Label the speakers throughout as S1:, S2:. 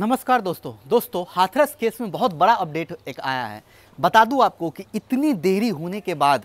S1: नमस्कार दोस्तों दोस्तों हाथरस केस में बहुत बड़ा अपडेट एक आया है बता दूं आपको कि इतनी देरी होने के बाद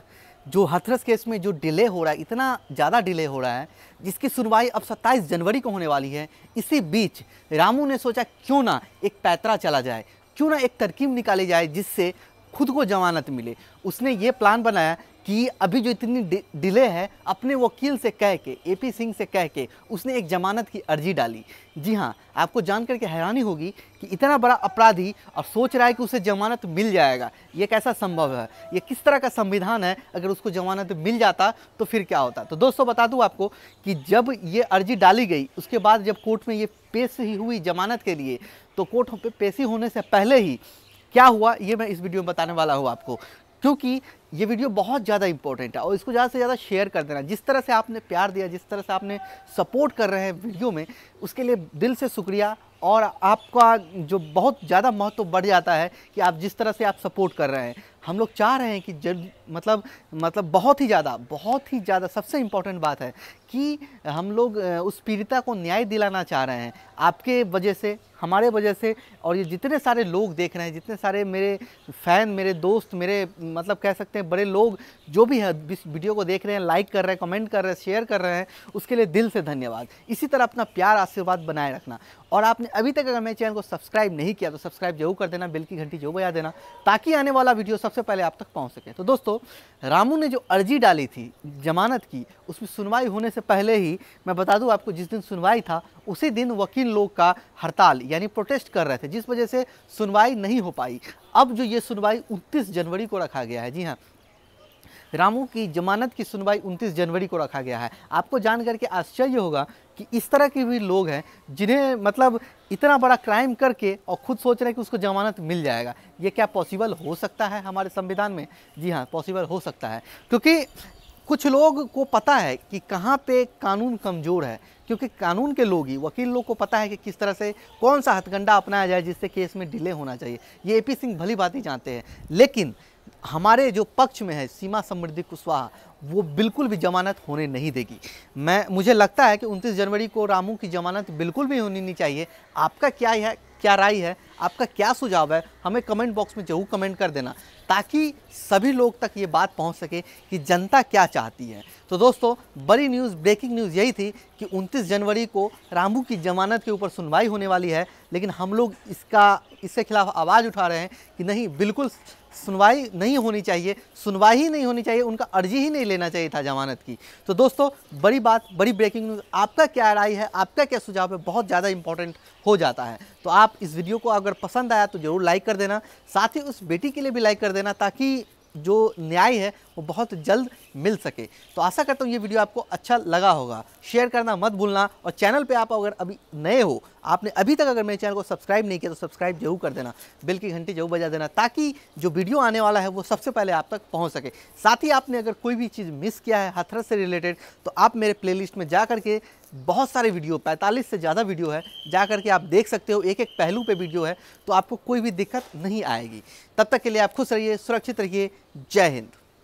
S1: जो हाथरस केस में जो डिले हो रहा है इतना ज़्यादा डिले हो रहा है जिसकी सुनवाई अब 27 जनवरी को होने वाली है इसी बीच रामू ने सोचा क्यों ना एक पैतरा चला जाए क्यों ना एक तरकीब निकाली जाए जिससे खुद को जमानत मिले उसने ये प्लान बनाया कि अभी जो इतनी डिले है अपने वकील से कह के ए पी सिंह से कह के उसने एक जमानत की अर्जी डाली जी हाँ आपको जान करके हैरानी होगी कि इतना बड़ा अपराधी और सोच रहा है कि उसे जमानत मिल जाएगा ये कैसा संभव है ये किस तरह का संविधान है अगर उसको जमानत मिल जाता तो फिर क्या होता तो दोस्तों बता दूँ आपको कि जब ये अर्जी डाली गई उसके बाद जब कोर्ट में ये पेश ही हुई जमानत के लिए तो कोर्ट पे पेशी होने से पहले ही क्या हुआ ये मैं इस वीडियो में बताने वाला हूँ आपको क्योंकि ये वीडियो बहुत ज़्यादा इंपॉर्टेंट है और इसको ज़्यादा से ज़्यादा शेयर कर देना जिस तरह से आपने प्यार दिया जिस तरह से आपने सपोर्ट कर रहे हैं वीडियो में उसके लिए दिल से शुक्रिया और आपका जो बहुत ज़्यादा महत्व बढ़ जाता है कि आप जिस तरह से आप सपोर्ट कर रहे हैं हम लोग चाह रहे हैं कि जब मतलब मतलब बहुत ही ज़्यादा बहुत ही ज़्यादा सबसे इम्पोर्टेंट बात है कि हम लोग उस पीड़िता को न्याय दिलाना चाह रहे हैं आपके वजह से हमारे वजह से और ये जितने सारे लोग देख रहे हैं जितने सारे मेरे फ़ैन मेरे दोस्त मेरे मतलब कह सकते हैं बड़े लोग जो भी है इस वीडियो को देख रहे हैं लाइक कर रहे हैं कमेंट कर रहे हैं शेयर कर रहे हैं उसके लिए दिल से धन्यवाद इसी तरह अपना प्यार आशीर्वाद बनाए रखना और आपने अभी तक अगर मेरे चैनल को सब्सक्राइब नहीं किया तो सब्सक्राइब जरूर कर देना बिल की घंटी जरूर बजा देना ताकि आने वाला वीडियो सब सबसे पहले आप तक पहुंच सके तो दोस्तों रामू ने जो अर्जी डाली थी जमानत की उसमें सुनवाई होने से पहले ही मैं बता दूं आपको जिस दिन सुनवाई था उसी दिन वकील लोग का हड़ताल यानी प्रोटेस्ट कर रहे थे जिस वजह से सुनवाई नहीं हो पाई अब जो ये सुनवाई 29 जनवरी को रखा गया है जी हाँ रामू की जमानत की सुनवाई 29 जनवरी को रखा गया है आपको जान करके आश्चर्य होगा कि इस तरह के भी लोग हैं जिन्हें मतलब इतना बड़ा क्राइम करके और खुद सोच रहे हैं कि उसको जमानत मिल जाएगा ये क्या पॉसिबल हो सकता है हमारे संविधान में जी हाँ पॉसिबल हो सकता है क्योंकि कुछ लोग को पता है कि कहाँ पे कानून कमज़ोर है क्योंकि कानून के लोग ही वकील लोग को पता है कि किस तरह से कौन सा हथकंडा अपनाया जाए जिससे केस में डिले होना चाहिए ये ए पी सिंह भली बात ही जानते हैं लेकिन हमारे जो पक्ष में है सीमा समृद्धि कुशवाहा वो बिल्कुल भी जमानत होने नहीं देगी मैं मुझे लगता है कि 29 जनवरी को रामू की जमानत बिल्कुल भी होनी नहीं चाहिए आपका क्या है क्या राय है आपका क्या सुझाव है हमें कमेंट बॉक्स में जरूर कमेंट कर देना ताकि सभी लोग तक ये बात पहुंच सके कि जनता क्या चाहती है तो दोस्तों बड़ी न्यूज़ ब्रेकिंग न्यूज़ यही थी कि 29 जनवरी को रामू की जमानत के ऊपर सुनवाई होने वाली है लेकिन हम लोग इसका इसके खिलाफ आवाज़ उठा रहे हैं कि नहीं बिल्कुल सुनवाई नहीं होनी चाहिए सुनवाई ही नहीं होनी चाहिए उनका अर्जी ही नहीं लेना चाहिए था जमानत की तो दोस्तों बड़ी बात बड़ी ब्रेकिंग न्यूज़ आपका क्या राय है आपका क्या सुझाव है बहुत ज़्यादा इंपॉर्टेंट हो जाता है तो आप आप इस वीडियो को अगर पसंद आया तो ज़रूर लाइक कर देना साथ ही उस बेटी के लिए भी लाइक कर देना ताकि जो न्याय है वो बहुत जल्द मिल सके तो आशा करता हूँ ये वीडियो आपको अच्छा लगा होगा शेयर करना मत भूलना और चैनल पे आप अगर अभी नए हो आपने अभी तक अगर मेरे चैनल को सब्सक्राइब नहीं किया तो सब्सक्राइब जरूर कर देना बिल की घंटी जरूर बजा देना ताकि जो वीडियो आने वाला है वो सबसे पहले आप तक पहुंच सके साथ ही आपने अगर कोई भी चीज़ मिस किया है हथरस से रिलेटेड तो आप मेरे प्लेलिस्ट में जा करके बहुत सारे वीडियो 45 से ज़्यादा वीडियो है जा करके आप देख सकते हो एक एक पहलू पर वीडियो है तो आपको कोई भी दिक्कत नहीं आएगी तब तक के लिए आप खुश रहिए सुरक्षित रहिए जय हिंद